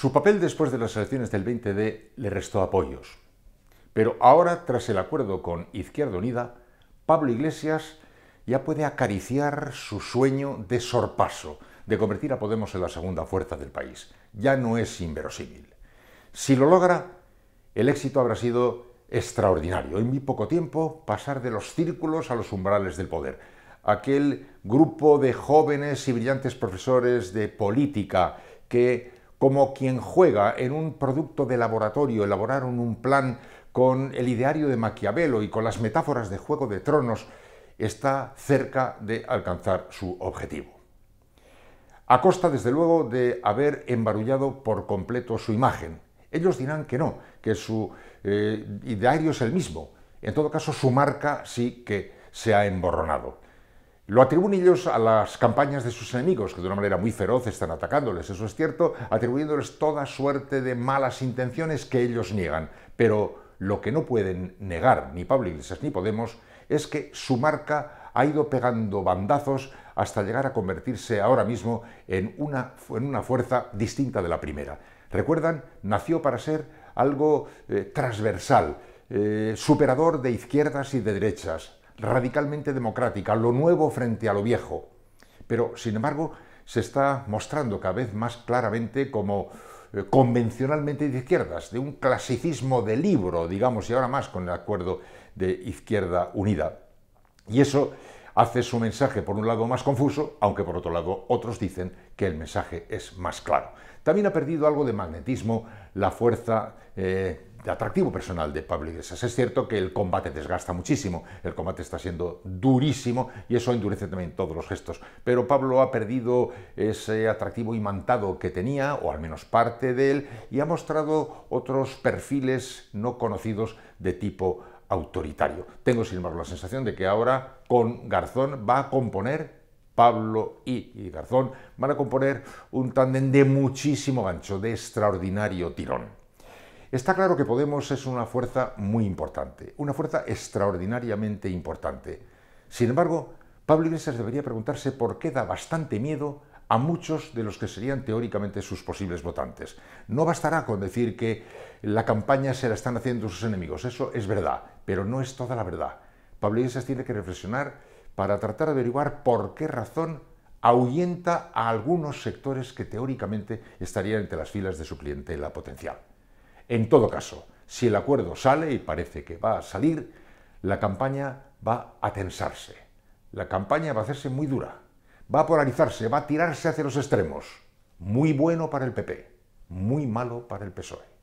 Su papel después de las elecciones del 20D le restó apoyos. Pero ahora, tras el acuerdo con Izquierda Unida, Pablo Iglesias ya puede acariciar su sueño de sorpaso, de convertir a Podemos en la segunda fuerza del país. Ya no es inverosímil. Si lo logra, el éxito habrá sido extraordinario. En muy poco tiempo, pasar de los círculos a los umbrales del poder. Aquel grupo de jóvenes y brillantes profesores de política que como quien juega en un producto de laboratorio, elaboraron un plan con el ideario de Maquiavelo y con las metáforas de Juego de Tronos, está cerca de alcanzar su objetivo. A costa, desde luego, de haber embarullado por completo su imagen. Ellos dirán que no, que su eh, ideario es el mismo. En todo caso, su marca sí que se ha emborronado. Lo atribuyen ellos a las campañas de sus enemigos, que de una manera muy feroz están atacándoles, eso es cierto, atribuyéndoles toda suerte de malas intenciones que ellos niegan. Pero lo que no pueden negar ni Pablo Iglesias ni Podemos es que su marca ha ido pegando bandazos hasta llegar a convertirse ahora mismo en una, fuerza distinta de la primera. Recuerdan, nació para ser algo eh, transversal, eh, superador de izquierdas y de derechas, radicalmente democrática, lo nuevo frente a lo viejo. Pero, sin embargo, se está mostrando cada vez más claramente como eh, convencionalmente de izquierdas, de un clasicismo de libro, digamos, y ahora más con el acuerdo de Izquierda Unida. Y eso hace su mensaje, por un lado, más confuso, aunque por otro lado otros dicen que el mensaje es más claro. También ha perdido algo de magnetismo la fuerza eh, de atractivo personal de Pablo Iglesias. Es cierto que el combate desgasta muchísimo, el combate está siendo durísimo y eso endurece también todos los gestos, pero Pablo ha perdido ese atractivo imantado que tenía, o al menos parte de él, y ha mostrado otros perfiles no conocidos de tipo autoritario. Tengo sin embargo la sensación de que ahora con Garzón va a componer Pablo y Garzón van a componer un tándem de muchísimo gancho, de extraordinario tirón. Está claro que Podemos es una fuerza muy importante, una fuerza extraordinariamente importante. Sin embargo, Pablo Iglesias debería preguntarse por qué da bastante miedo a muchos de los que serían teóricamente sus posibles votantes. No bastará con decir que la campaña se la están haciendo sus enemigos, eso es verdad, pero no es toda la verdad. Pablo Iglesias tiene que reflexionar para tratar de averiguar por qué razón ahuyenta a algunos sectores que teóricamente estarían entre las filas de su clientela potencial. En todo caso, si el acuerdo sale, y parece que va a salir, la campaña va a tensarse. La campaña va a hacerse muy dura, va a polarizarse, va a tirarse hacia los extremos. Muy bueno para el PP, muy malo para el PSOE.